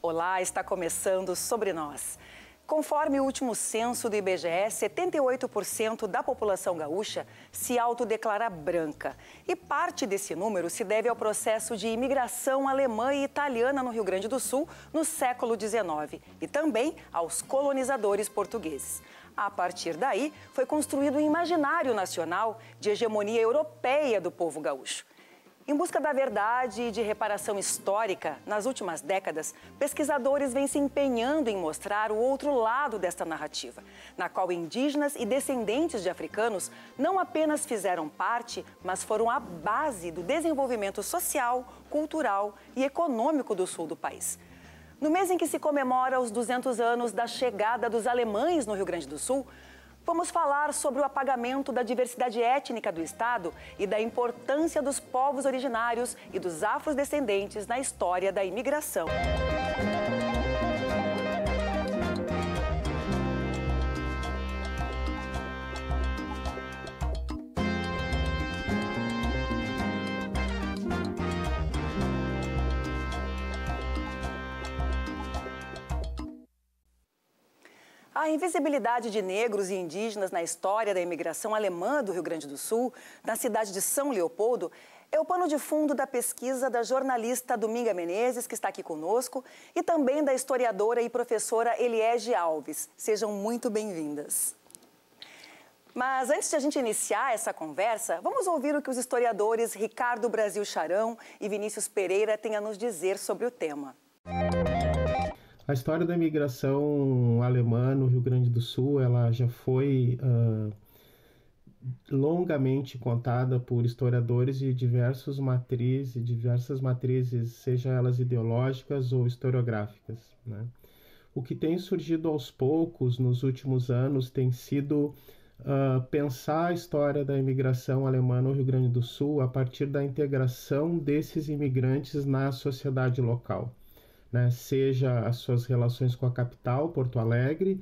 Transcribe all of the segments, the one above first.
Olá, está começando Sobre Nós. Conforme o último censo do IBGE, 78% da população gaúcha se autodeclara branca. E parte desse número se deve ao processo de imigração alemã e italiana no Rio Grande do Sul no século XIX e também aos colonizadores portugueses. A partir daí, foi construído um imaginário nacional de hegemonia europeia do povo gaúcho. Em busca da verdade e de reparação histórica, nas últimas décadas, pesquisadores vêm se empenhando em mostrar o outro lado desta narrativa, na qual indígenas e descendentes de africanos não apenas fizeram parte, mas foram a base do desenvolvimento social, cultural e econômico do sul do país. No mês em que se comemora os 200 anos da chegada dos alemães no Rio Grande do Sul, Vamos falar sobre o apagamento da diversidade étnica do Estado e da importância dos povos originários e dos afrodescendentes na história da imigração. A invisibilidade de negros e indígenas na história da imigração alemã do Rio Grande do Sul, na cidade de São Leopoldo, é o pano de fundo da pesquisa da jornalista Dominga Menezes, que está aqui conosco, e também da historiadora e professora Eliege Alves. Sejam muito bem-vindas. Mas antes de a gente iniciar essa conversa, vamos ouvir o que os historiadores Ricardo Brasil Charão e Vinícius Pereira têm a nos dizer sobre o tema. Música a história da imigração alemã no Rio Grande do Sul, ela já foi uh, longamente contada por historiadores de diversos matrizes, diversas matrizes, seja elas ideológicas ou historiográficas. Né? O que tem surgido aos poucos nos últimos anos tem sido uh, pensar a história da imigração alemã no Rio Grande do Sul a partir da integração desses imigrantes na sociedade local né? seja as suas relações com a capital, Porto Alegre,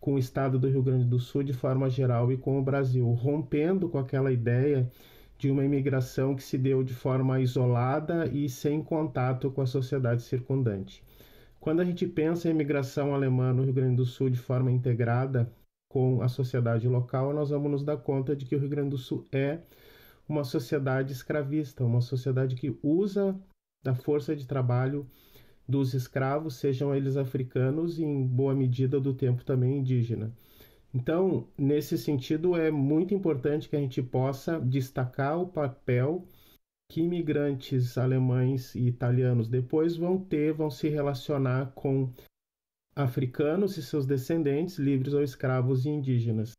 com o estado do Rio Grande do Sul de forma geral e com o Brasil, rompendo com aquela ideia de uma imigração que se deu de forma isolada e sem contato com a sociedade circundante. Quando a gente pensa em imigração alemã no Rio Grande do Sul de forma integrada com a sociedade local, nós vamos nos dar conta de que o Rio Grande do Sul é uma sociedade escravista, uma sociedade que usa da força de trabalho dos escravos, sejam eles africanos e em boa medida do tempo também indígena. Então, nesse sentido, é muito importante que a gente possa destacar o papel que imigrantes alemães e italianos depois vão ter, vão se relacionar com africanos e seus descendentes, livres ou escravos e indígenas.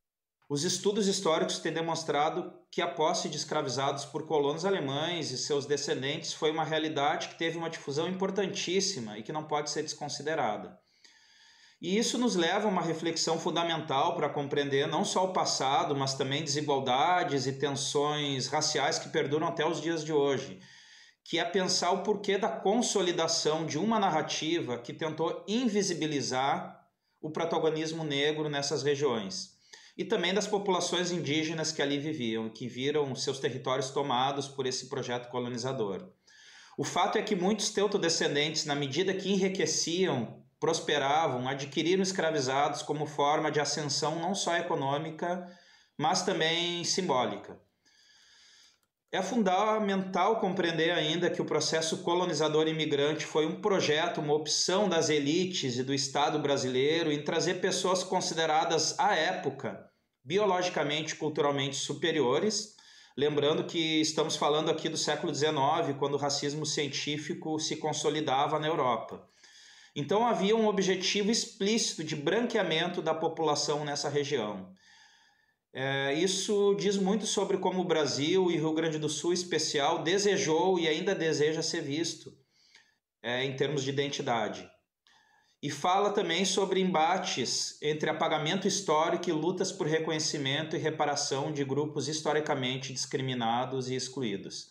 Os estudos históricos têm demonstrado que a posse de escravizados por colonos alemães e seus descendentes foi uma realidade que teve uma difusão importantíssima e que não pode ser desconsiderada. E isso nos leva a uma reflexão fundamental para compreender não só o passado, mas também desigualdades e tensões raciais que perduram até os dias de hoje, que é pensar o porquê da consolidação de uma narrativa que tentou invisibilizar o protagonismo negro nessas regiões e também das populações indígenas que ali viviam, que viram seus territórios tomados por esse projeto colonizador. O fato é que muitos teutodescendentes, na medida que enriqueciam, prosperavam, adquiriram escravizados como forma de ascensão não só econômica, mas também simbólica. É fundamental compreender ainda que o processo colonizador imigrante foi um projeto, uma opção das elites e do Estado brasileiro em trazer pessoas consideradas à época biologicamente e culturalmente superiores. Lembrando que estamos falando aqui do século XIX, quando o racismo científico se consolidava na Europa. Então havia um objetivo explícito de branqueamento da população nessa região. É, isso diz muito sobre como o Brasil e o Rio Grande do Sul, em especial, desejou e ainda deseja ser visto é, em termos de identidade. E fala também sobre embates entre apagamento histórico e lutas por reconhecimento e reparação de grupos historicamente discriminados e excluídos.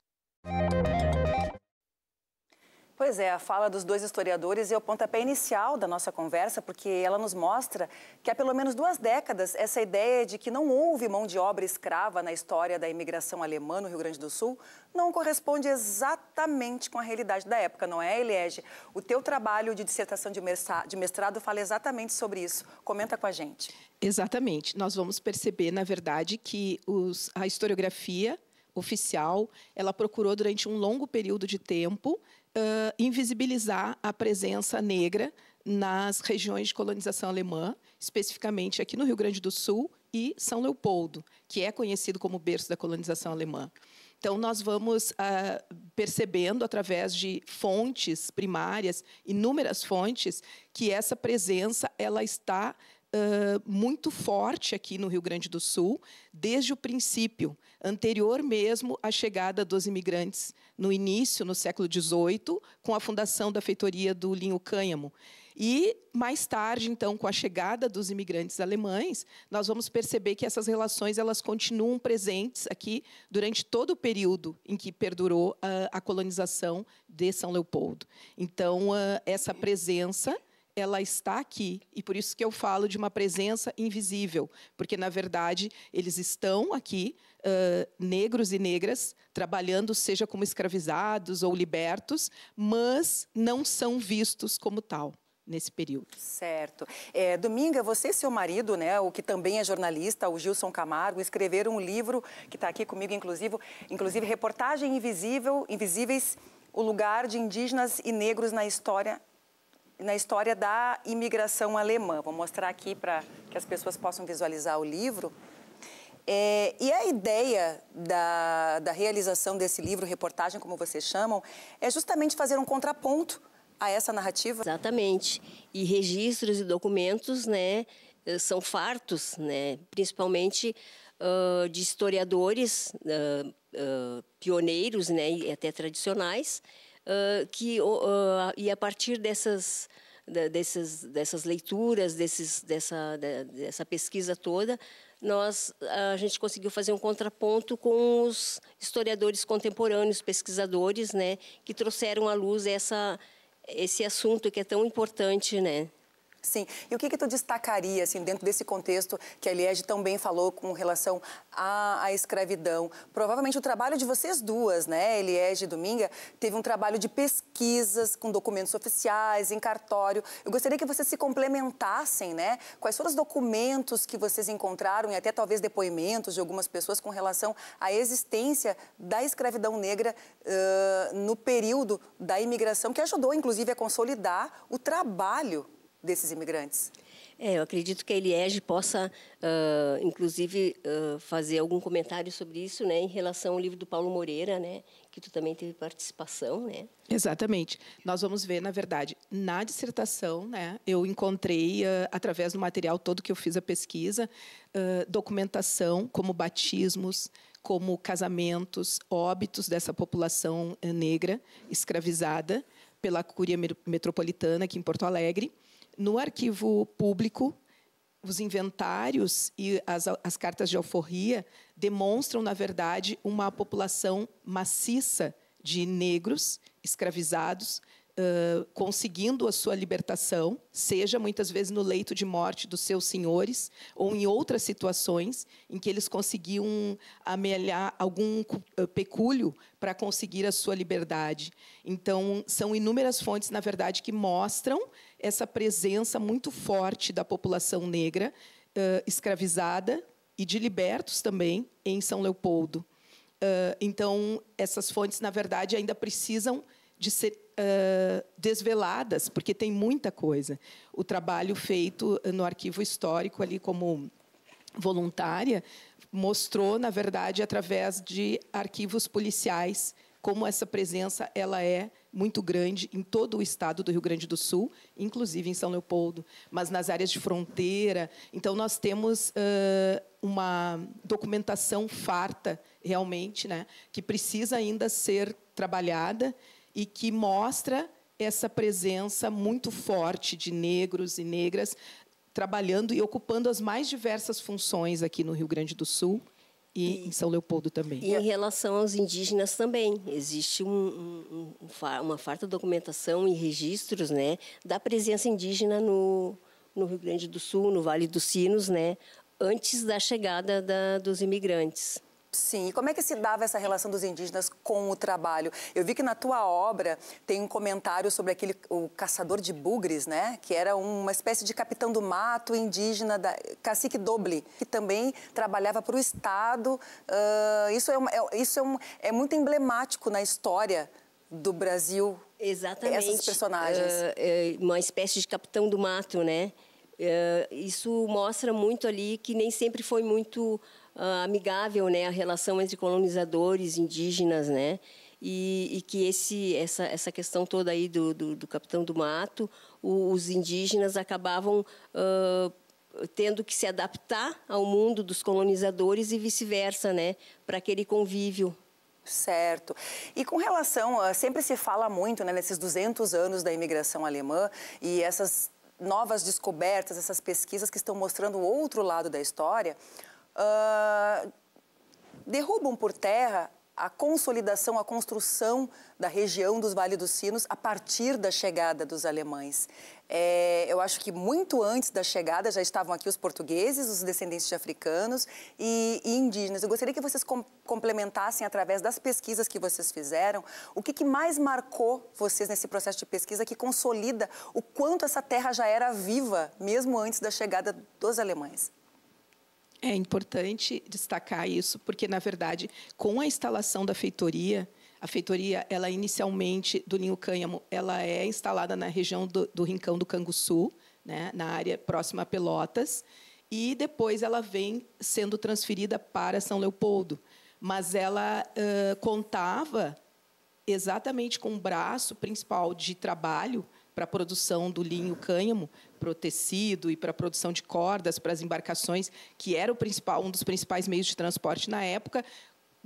Pois é, a fala dos dois historiadores é o pontapé inicial da nossa conversa, porque ela nos mostra que há pelo menos duas décadas essa ideia de que não houve mão de obra escrava na história da imigração alemã no Rio Grande do Sul não corresponde exatamente com a realidade da época, não é, Eliege? O teu trabalho de dissertação de mestrado fala exatamente sobre isso. Comenta com a gente. Exatamente. Nós vamos perceber, na verdade, que os, a historiografia oficial, ela procurou durante um longo período de tempo uh, invisibilizar a presença negra nas regiões de colonização alemã, especificamente aqui no Rio Grande do Sul e São Leopoldo, que é conhecido como berço da colonização alemã. Então, nós vamos percebendo, através de fontes primárias, inúmeras fontes, que essa presença ela está muito forte aqui no Rio Grande do Sul, desde o princípio, anterior mesmo à chegada dos imigrantes, no início, no século XVIII, com a fundação da feitoria do linho cânhamo. E mais tarde, então, com a chegada dos imigrantes alemães, nós vamos perceber que essas relações elas continuam presentes aqui durante todo o período em que perdurou a, a colonização de São Leopoldo. Então, essa presença ela está aqui. E por isso que eu falo de uma presença invisível, porque, na verdade, eles estão aqui, uh, negros e negras, trabalhando, seja como escravizados ou libertos, mas não são vistos como tal nesse período. Certo. É, Dominga, você e seu marido, né, o que também é jornalista, o Gilson Camargo, escreveram um livro que está aqui comigo, inclusive, inclusive reportagem invisível, invisíveis, o lugar de indígenas e negros na história na história da imigração alemã. Vou mostrar aqui para que as pessoas possam visualizar o livro. É, e a ideia da, da realização desse livro, reportagem, como vocês chamam, é justamente fazer um contraponto a essa narrativa? Exatamente. E registros e documentos, né, são fartos, né, principalmente uh, de historiadores uh, uh, pioneiros, né, e até tradicionais, que uh, e a partir dessas dessas dessas leituras desses dessa dessa pesquisa toda nós a gente conseguiu fazer um contraponto com os historiadores contemporâneos pesquisadores né que trouxeram à luz essa esse assunto que é tão importante né Sim. E o que, que tu destacaria, assim, dentro desse contexto que a Liege também falou com relação à, à escravidão? Provavelmente o trabalho de vocês duas, né, Eliege e Dominga, teve um trabalho de pesquisas com documentos oficiais, em cartório. Eu gostaria que vocês se complementassem, né? Quais foram os documentos que vocês encontraram e até talvez depoimentos de algumas pessoas com relação à existência da escravidão negra uh, no período da imigração, que ajudou, inclusive, a consolidar o trabalho desses imigrantes? É, eu acredito que a Eliege possa, uh, inclusive, uh, fazer algum comentário sobre isso, né, em relação ao livro do Paulo Moreira, né, que tu também teve participação, né? Exatamente. Nós vamos ver, na verdade, na dissertação, né, eu encontrei, uh, através do material todo que eu fiz a pesquisa, documentação como batismos, como casamentos, óbitos dessa população eh, negra escravizada pela Curia Metropolitana aqui em Porto Alegre, no arquivo público, os inventários e as, as cartas de alforria demonstram, na verdade, uma população maciça de negros escravizados conseguindo a sua libertação, seja muitas vezes no leito de morte dos seus senhores ou em outras situações em que eles conseguiam amelhar algum pecúlio para conseguir a sua liberdade. Então, são inúmeras fontes, na verdade, que mostram essa presença muito forte da população negra uh, escravizada e de libertos também em São Leopoldo. Uh, então, essas fontes, na verdade, ainda precisam de ser uh, desveladas, porque tem muita coisa. O trabalho feito no arquivo histórico, ali como voluntária, mostrou, na verdade, através de arquivos policiais, como essa presença ela é muito grande em todo o estado do Rio Grande do Sul, inclusive em São Leopoldo, mas nas áreas de fronteira. Então, nós temos uh, uma documentação farta, realmente, né, que precisa ainda ser trabalhada e que mostra essa presença muito forte de negros e negras trabalhando e ocupando as mais diversas funções aqui no Rio Grande do Sul e, e em São Leopoldo também. E em relação aos indígenas também existe um, um, uma farta documentação e registros, né, da presença indígena no, no Rio Grande do Sul, no Vale dos Sinos, né, antes da chegada da, dos imigrantes. Sim, e como é que se dava essa relação dos indígenas com o trabalho? Eu vi que na tua obra tem um comentário sobre aquele o caçador de bugres, né? Que era uma espécie de capitão do mato indígena, da, cacique doble, que também trabalhava para o Estado. Uh, isso é, é isso é, um, é muito emblemático na história do Brasil. Exatamente. Essas personagens. Uh, uma espécie de capitão do mato, né? Uh, isso mostra muito ali que nem sempre foi muito uh, amigável, né, a relação entre colonizadores, indígenas, né, e, e que esse, essa, essa questão toda aí do, do, do capitão do mato, o, os indígenas acabavam uh, tendo que se adaptar ao mundo dos colonizadores e vice-versa, né, para aquele convívio. Certo. E com relação, a, ah, sempre se fala muito né, nesses 200 anos da imigração alemã e essas novas descobertas, essas pesquisas que estão mostrando o outro lado da história, uh, derrubam por terra a consolidação, a construção da região dos Vale dos Sinos a partir da chegada dos alemães. É, eu acho que muito antes da chegada já estavam aqui os portugueses, os descendentes de africanos e, e indígenas. Eu gostaria que vocês com, complementassem, através das pesquisas que vocês fizeram, o que, que mais marcou vocês nesse processo de pesquisa que consolida o quanto essa terra já era viva, mesmo antes da chegada dos alemães. É importante destacar isso, porque, na verdade, com a instalação da feitoria, a feitoria, ela inicialmente, do Ninho Cânhamo, ela é instalada na região do, do Rincão do Canguçu, né, na área próxima a Pelotas, e depois ela vem sendo transferida para São Leopoldo. Mas ela uh, contava exatamente com o braço principal de trabalho para a produção do linho cânhamo, para o tecido e para a produção de cordas para as embarcações, que era o principal, um dos principais meios de transporte na época,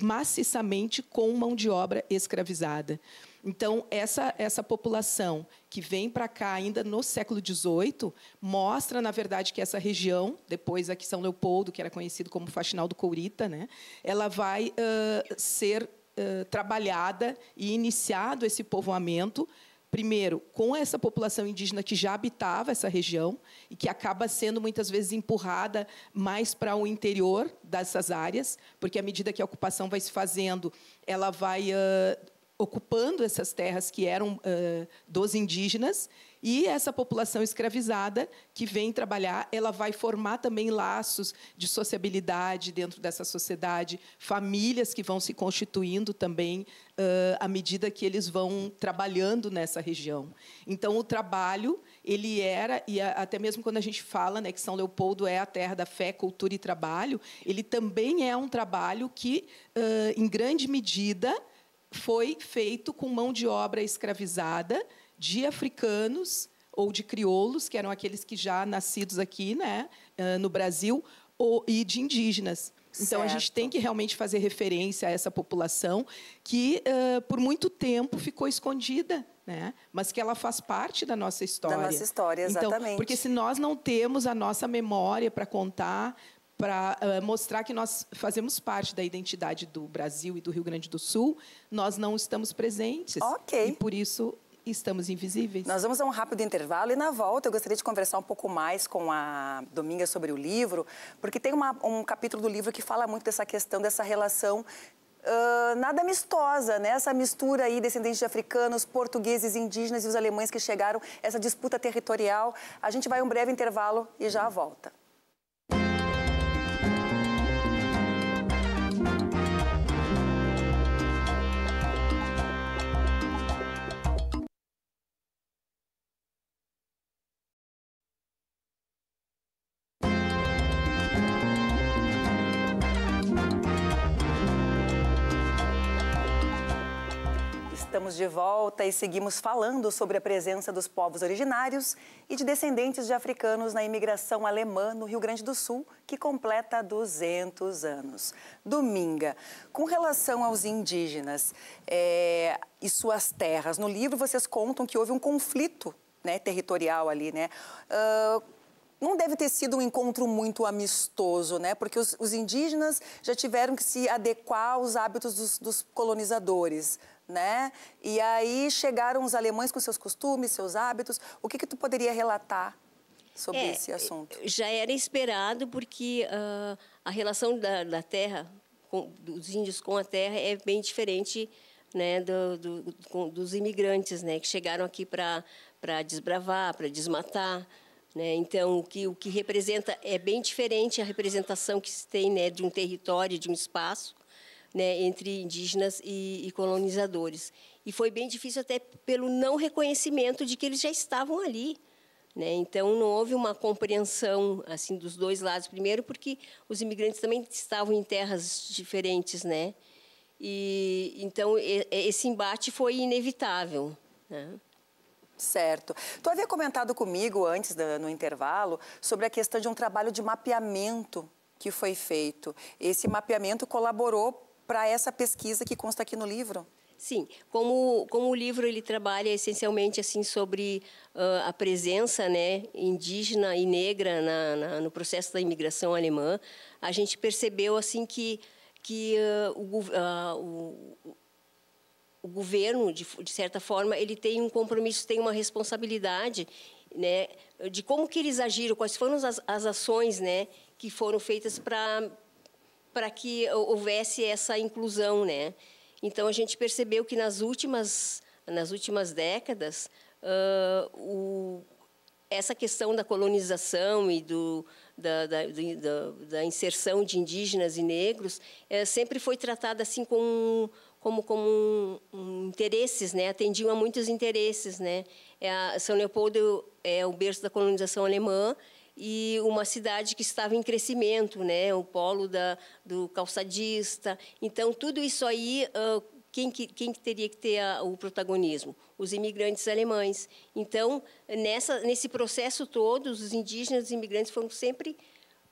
maciçamente com mão de obra escravizada. Então, essa, essa população que vem para cá ainda no século XVIII mostra, na verdade, que essa região, depois aqui São Leopoldo, que era conhecido como Faxinal do Courita, né, ela vai uh, ser uh, trabalhada e iniciado esse povoamento primeiro, com essa população indígena que já habitava essa região e que acaba sendo muitas vezes empurrada mais para o interior dessas áreas, porque à medida que a ocupação vai se fazendo, ela vai uh, ocupando essas terras que eram uh, dos indígenas e essa população escravizada que vem trabalhar, ela vai formar também laços de sociabilidade dentro dessa sociedade, famílias que vão se constituindo também uh, à medida que eles vão trabalhando nessa região. Então, o trabalho ele era e a, até mesmo quando a gente fala né, que São Leopoldo é a terra da fé, cultura e trabalho, ele também é um trabalho que, uh, em grande medida, foi feito com mão de obra escravizada de africanos ou de crioulos, que eram aqueles que já nascidos aqui né, eh, no Brasil, ou, e de indígenas. Então, certo. a gente tem que realmente fazer referência a essa população que, uh, por muito tempo, ficou escondida, né? mas que ela faz parte da nossa história. Da nossa história, então, exatamente. Então, porque se nós não temos a nossa memória para contar, para uh, eh, mostrar que nós fazemos parte da identidade do Brasil e do Rio Grande do Sul, nós não estamos presentes. Ok. E por isso estamos invisíveis. Nós vamos a um rápido intervalo e na volta eu gostaria de conversar um pouco mais com a Dominga sobre o livro, porque tem uma, um capítulo do livro que fala muito dessa questão, dessa relação Uh, nada amistosa, né? Essa mistura aí, descendentes de africanos, portugueses, indígenas e os alemães que chegaram, essa disputa territorial. A gente vai um breve intervalo e já volta. Estamos de volta e seguimos falando sobre a presença dos povos originários e de descendentes de africanos na imigração alemã no Rio Grande do Sul, que completa 200 anos. Dominga, com relação aos indígenas é, e suas terras, no livro vocês contam que houve um conflito né, territorial ali, né? Uh, não deve ter sido um encontro muito amistoso, né? Porque os, os indígenas já tiveram que se adequar aos hábitos dos, dos colonizadores né? E aí chegaram os alemães com seus costumes, seus hábitos. O que, que tu poderia relatar sobre é, esse é, assunto? Já era esperado porque uh, a relação da, da terra, com, dos índios com a terra, é bem diferente né, do, do, com, dos imigrantes, né, que chegaram aqui para desbravar, para desmatar. Né? Então, o que, o que representa é bem diferente a representação que se tem né, de um território, de um espaço, né, entre indígenas e, e, colonizadores. E foi bem difícil até pelo não reconhecimento de que eles já estavam ali. Né? Então, não houve uma compreensão assim dos dois lados. Primeiro, porque os imigrantes também estavam em terras diferentes, né? E então e, esse embate foi inevitável. Né? Certo. Tu havia comentado comigo antes no intervalo sobre a questão de um trabalho de mapeamento que foi feito. Esse mapeamento colaborou para essa pesquisa que consta aqui no livro? Sim, como, como o livro ele trabalha essencialmente assim sobre uh, a presença né, indígena e negra na, na, no processo da imigração alemã, a gente percebeu assim que, que uh, o, uh, o, o, governo, de, de certa forma, ele tem um compromisso, tem uma responsabilidade né, de como que eles agiram, quais foram as, as ações né, que foram feitas para para que houvesse essa inclusão, né? Então a gente percebeu que nas últimas nas últimas décadas uh, o, essa questão da colonização e do, da, da, da, da inserção de indígenas e negros eh, sempre foi tratada assim com como, como um, um, interesses, né? atendiam a muitos interesses. Né? É a, São Leopoldo é o berço da colonização alemã e uma cidade que estava em crescimento, né? o polo da, do calçadista. Então, tudo isso aí, uh, quem, quem teria que ter a, o protagonismo? Os imigrantes alemães. Então, nessa, nesse processo todo, os indígenas e os imigrantes foram sempre...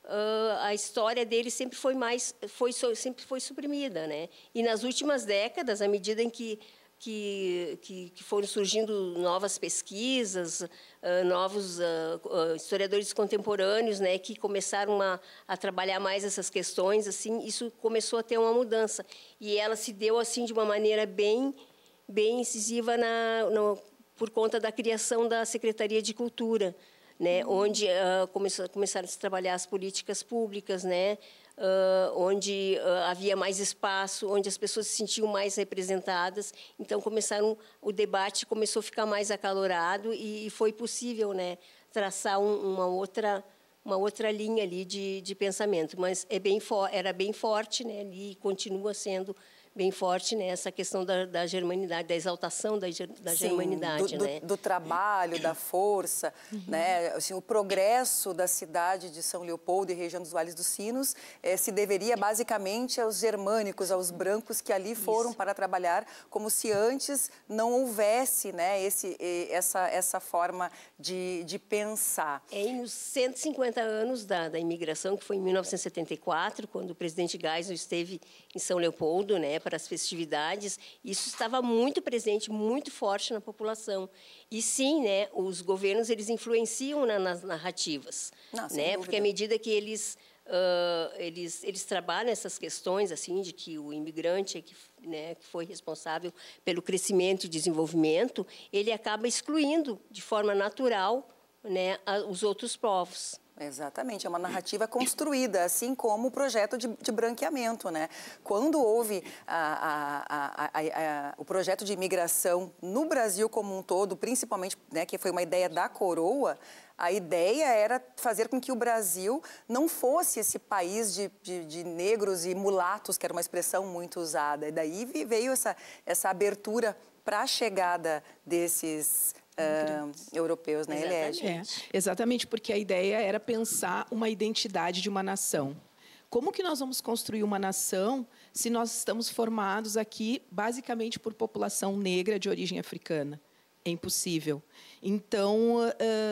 Uh, a história deles sempre foi mais foi sempre foi suprimida né e nas últimas décadas à medida em que que, que, que foram surgindo novas pesquisas, uh, novos uh, historiadores contemporâneos, né, que começaram a, a, trabalhar mais essas questões, assim, isso começou a ter uma mudança e ela se deu assim de uma maneira bem, bem incisiva na, no, por conta da criação da Secretaria de Cultura, né, uhum. onde uh, começou, começaram a se trabalhar as políticas públicas, né, uh, onde uh, havia mais espaço, onde as pessoas se sentiam mais representadas. Então começaram o debate começou a ficar mais acalorado e, e foi possível, né, traçar um, uma outra uma outra linha ali de, de pensamento, mas é bem era bem forte, né, e continua sendo bem forte nessa né, questão da, da, germanidade, da exaltação da, da Sim, germanidade. Do, né? do, do, trabalho, da força, uhum. né? assim, o progresso da cidade de São Leopoldo e região dos Vales dos Sinos eh, se deveria basicamente aos germânicos, aos brancos que ali foram Isso. para trabalhar, como se antes não houvesse né, esse, essa, essa forma de, de pensar. Em é, e 150 anos da, da imigração, que foi em 1974, quando o presidente Geisel esteve em São Leopoldo, né, para as festividades, isso estava muito presente, muito forte na população. E sim, né, os governos eles influenciam na, nas narrativas, Não, né, porque à medida que eles Uh, eles, eles trabalham essas questões assim de que o imigrante é que, né, que foi responsável pelo crescimento e desenvolvimento, ele acaba excluindo de forma natural né, a, os outros povos. Exatamente, é uma narrativa construída, assim como o projeto de, de branqueamento, né? Quando houve a, a, a, o projeto de imigração no Brasil como um todo, principalmente, né, que foi uma ideia da coroa, a ideia era fazer com que o Brasil não fosse esse país de, de, de, negros e mulatos, que era uma expressão muito usada. E daí veio essa, essa abertura para a chegada desses uh, europeus na Exatamente. É, exatamente, porque a ideia era pensar uma identidade de uma nação. Como que nós vamos construir uma nação se nós estamos formados aqui basicamente por população negra de origem africana? É impossível. Então, uh,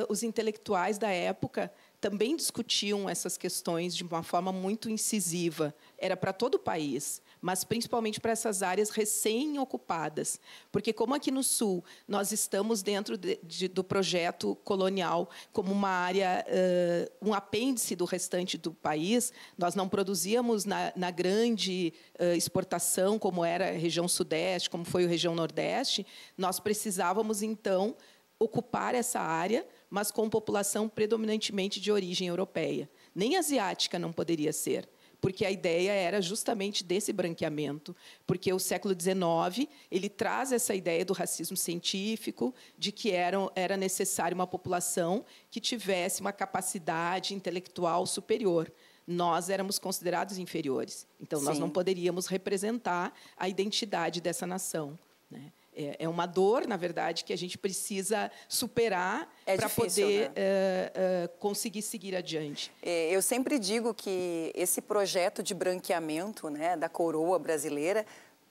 os intelectuais da época também discutiam essas questões de uma forma muito incisiva. Era para todo o país mas principalmente para essas áreas recém-ocupadas. Porque, como aqui no Sul, nós estamos dentro de, de, do projeto colonial como uma área, uh, um apêndice do restante do país, nós não produzíamos na, na grande uh, exportação, como era a região Sudeste, como foi a região Nordeste, nós precisávamos, então, ocupar essa área, mas com população predominantemente de origem europeia. Nem asiática não poderia ser porque a ideia era justamente desse branqueamento, porque o século XIX ele traz essa ideia do racismo científico, de que era, era necessária uma população que tivesse uma capacidade intelectual superior nós éramos considerados inferiores. Então, Sim. nós não poderíamos representar a identidade dessa nação. Né? É, é uma dor, na verdade, que a gente precisa superar é para poder né? uh, uh, conseguir seguir adiante. É, eu sempre digo que esse projeto de branqueamento né, da coroa brasileira,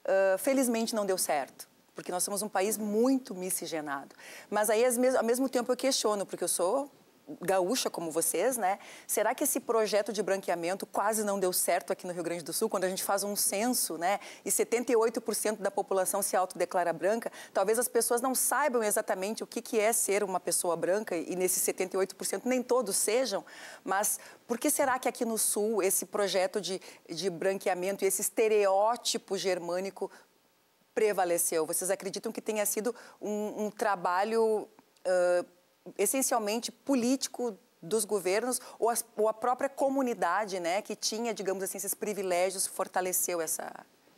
uh, felizmente não deu certo. Porque nós somos um país muito miscigenado. Mas aí, ao mesmo tempo, eu questiono, porque eu sou gaúcha como vocês, né? Será que esse projeto de branqueamento quase não deu certo aqui no Rio Grande do Sul? Quando a gente faz um censo, né, e 78% da população se autodeclara branca, talvez as pessoas não saibam exatamente o que, que é ser uma pessoa branca, e nesses 78% nem todos sejam, mas por que será que aqui no Sul esse projeto de, de branqueamento e esse estereótipo germânico prevaleceu? Vocês acreditam que tenha sido um, um trabalho... Uh, essencialmente político dos governos ou, ou a própria comunidade, né, que tinha, digamos assim, esses privilégios, fortaleceu essa,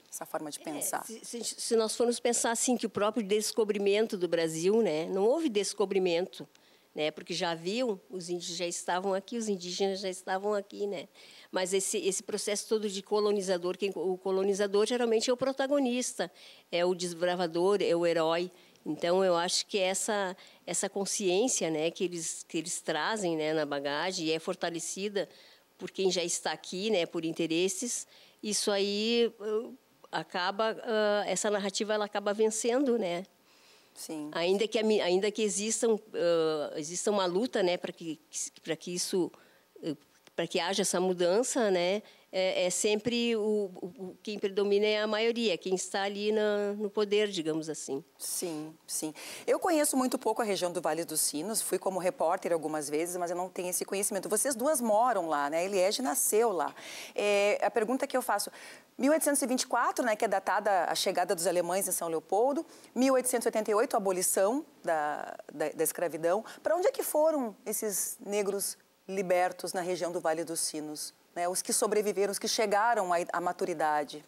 essa forma de é, pensar. É, se, se, se, nós formos pensar assim que o próprio descobrimento do Brasil, né, não houve descobrimento, né, porque já viam os índios já estavam aqui, os indígenas já estavam aqui, né. Mas esse esse processo todo de colonizador, quem, o colonizador geralmente é o protagonista, é o desbravador, é o herói. Então eu acho que essa essa consciência, né, que eles que eles trazem, né, na bagagem e é fortalecida por quem já está aqui, né, por interesses, isso aí uh, acaba uh, essa narrativa ela acaba vencendo, né? Sim. Ainda que ainda que existam uh, exista uma luta, né, para que para que isso uh, para que haja essa mudança, né? é, é sempre o, o, quem predomina é a maioria, quem está ali na, no poder, digamos assim. Sim, sim. Eu conheço muito pouco a região do Vale dos Sinos, fui como repórter algumas vezes, mas eu não tenho esse conhecimento. Vocês duas moram lá, né? A Eliege nasceu lá. É, a pergunta que eu faço, 1824, né, que é datada a chegada dos alemães em São Leopoldo, 1888, a abolição da, da, da escravidão. Para onde é que foram esses negros libertos na região do Vale dos Sinos? né, os que sobreviveram, os que chegaram à maturidade?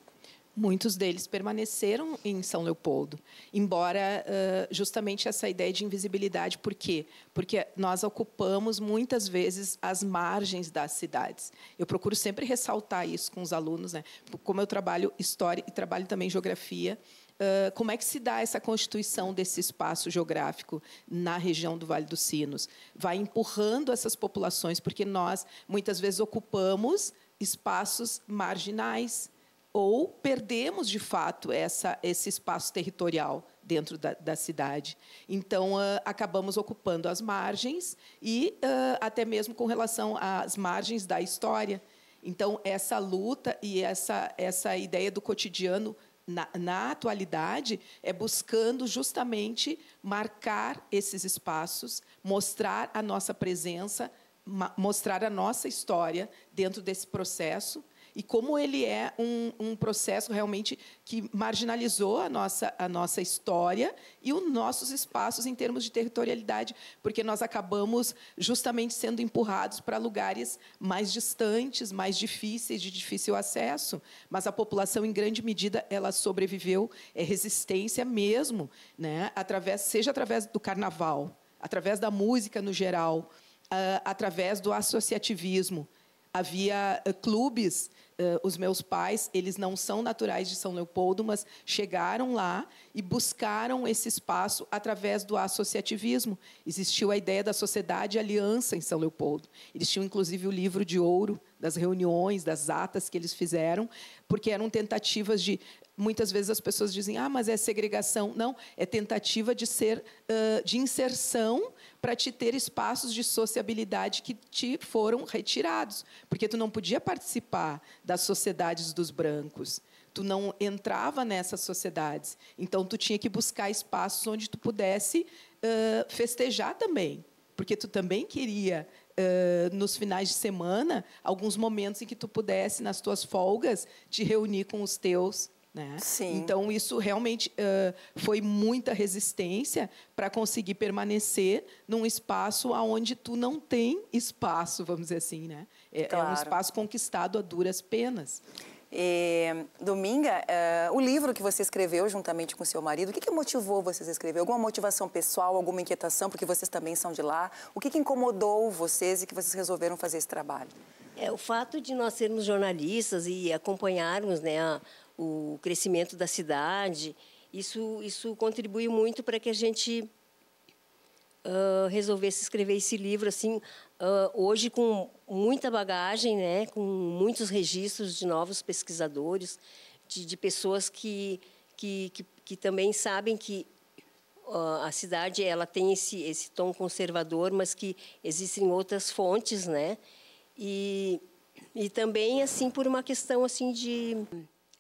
muitos deles permaneceram em São Leopoldo, embora uh, justamente essa ideia de invisibilidade, por quê? Porque nós ocupamos muitas vezes as margens das cidades. Eu procuro sempre ressaltar isso com os alunos, né? Como eu trabalho história e trabalho também geografia, ah, como é que se dá essa constituição desse espaço geográfico na região do Vale dos Sinos? Vai empurrando essas populações, porque nós muitas vezes ocupamos espaços marginais ou perdemos de fato essa, esse espaço territorial dentro da, da, cidade. Então, uh, acabamos ocupando as margens e uh, até mesmo com relação às margens da história. Então, essa luta e essa, essa ideia do cotidiano na, na atualidade é buscando justamente marcar esses espaços, mostrar a nossa presença, mostrar a nossa história dentro desse processo e como ele é um, um, processo realmente que marginalizou a nossa, a nossa história e os nossos espaços em termos de territorialidade, porque nós acabamos justamente sendo empurrados para lugares mais distantes, mais difíceis, de difícil acesso. Mas a população, em grande medida, ela sobreviveu, é resistência mesmo, né? através, seja através do carnaval, através da música no geral, uh, através do associativismo havia eh, clubes. Eh, os meus pais, eles não são naturais de São Leopoldo, mas chegaram lá e buscaram esse espaço através do associativismo. Existiu a ideia da sociedade aliança em São Leopoldo. Eles tinham, inclusive, o livro de ouro das reuniões, das atas que eles fizeram, porque eram tentativas de muitas vezes as pessoas dizem, ah, mas é segregação. Não, é tentativa de ser uh, de inserção para te ter espaços de sociabilidade que te foram retirados, porque tu não podia participar das sociedades dos brancos. Tu não entrava nessas sociedades. Então, tu tinha que buscar espaços onde tu pudesse uh, festejar também, porque tu também queria Uh, nos finais de semana, alguns momentos em que tu pudesse, nas tuas folgas, te reunir com os teus né? Então, isso realmente uh, foi muita resistência para conseguir permanecer num espaço onde tu não tem espaço, vamos dizer assim. Né? É, claro. é um espaço conquistado a duras penas. E, Dominga, uh, o livro que você escreveu juntamente com seu marido, o que, que motivou vocês a escrever? Alguma motivação pessoal, alguma inquietação, porque vocês também são de lá? O que, que incomodou vocês e que vocês resolveram fazer esse trabalho? É, o fato de nós sermos jornalistas e acompanharmos né, a, o crescimento da cidade. Isso, isso contribuiu muito para que a gente uh, resolvesse escrever esse livro assim uh, hoje com muita bagagem, né, com muitos registros de novos pesquisadores, de, de pessoas que, que, que, que, também sabem que uh, a cidade ela tem esse, esse tom conservador, mas que existem outras fontes, né? E, e também assim por uma questão assim de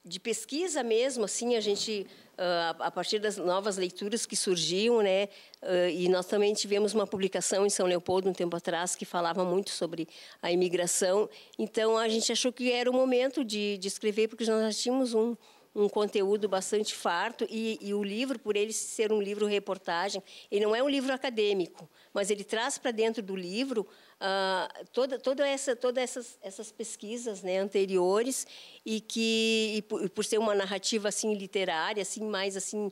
de pesquisa mesmo, assim, a gente, ah, a partir das novas leituras que surgiam, né, ah, e nós também tivemos uma publicação em São Leopoldo um tempo atrás que falava muito sobre a imigração, então a gente achou que era o momento de, de escrever, porque nós tínhamos um, um conteúdo bastante farto e, e, o livro, por ele ser um livro reportagem, ele não é um livro acadêmico, mas ele traz para dentro do livro uh, toda, toda essa, todas essas, essas pesquisas né, anteriores e que, e por, e por, ser uma narrativa assim literária, assim mais assim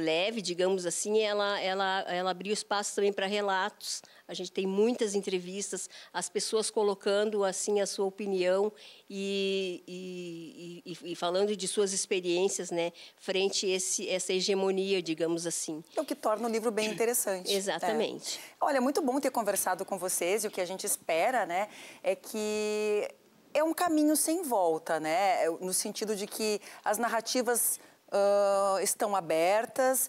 leve, digamos assim, ela, ela, ela abriu espaço também para relatos. A gente tem muitas entrevistas, as pessoas colocando assim a sua opinião e, e, e, e falando de suas experiências, né, frente a esse, essa hegemonia, digamos assim. O que torna o livro bem interessante. É. Exatamente. É. Olha, muito bom ter conversado com vocês e o que a gente espera, né, é que é um caminho sem volta, né? É no sentido de que as narrativas uh, estão abertas,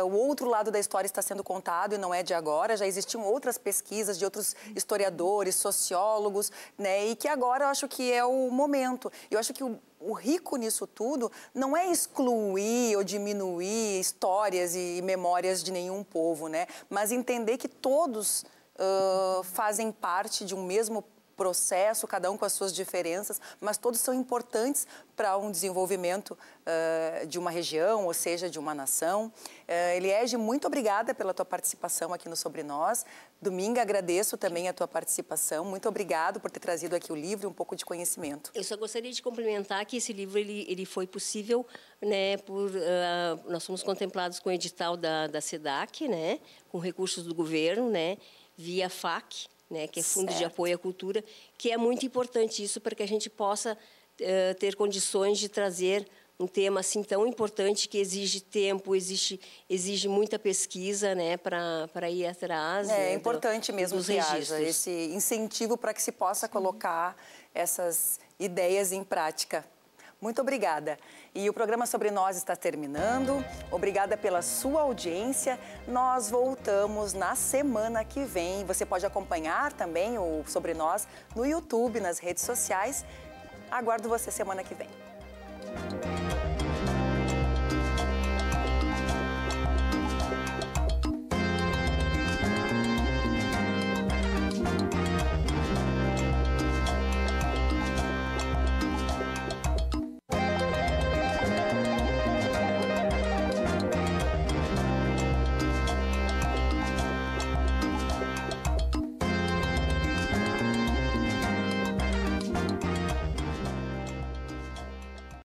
uh, o outro lado da história está sendo contado e não é de agora. Já existiam outras pesquisas de outros historiadores, sociólogos, né? E que agora eu acho que é o momento. Eu acho que o, o rico nisso tudo não é excluir ou diminuir histórias e memórias de nenhum povo, né? Mas entender que todos uh, fazem parte de um mesmo povo processo, cada um com as suas diferenças, mas todos são importantes para um desenvolvimento uh, de uma região, ou seja, de uma nação. Uh, Eliege, muito obrigada pela tua participação aqui no Sobre Nós. Dominga, agradeço também a tua participação. Muito obrigado por ter trazido aqui o livro e um pouco de conhecimento. Eu só gostaria de complementar que esse livro ele, ele foi possível, né? Por uh, nós fomos contemplados com o edital da, da SEDAC, né? Com recursos do governo, né? Via FAC né, que é Fundo certo. de Apoio à Cultura, que é muito importante isso para que a gente possa uh, ter condições de trazer um tema assim tão importante que exige tempo, exige, exige muita pesquisa né, para ir atrás. É, né, é importante do, mesmo que registros. haja esse incentivo para que se possa colocar essas ideias em prática. Muito obrigada. E o programa Sobre Nós está terminando. Obrigada pela sua audiência. Nós voltamos na semana que vem. Você pode acompanhar também o Sobre Nós no YouTube, nas redes sociais. Aguardo você semana que vem.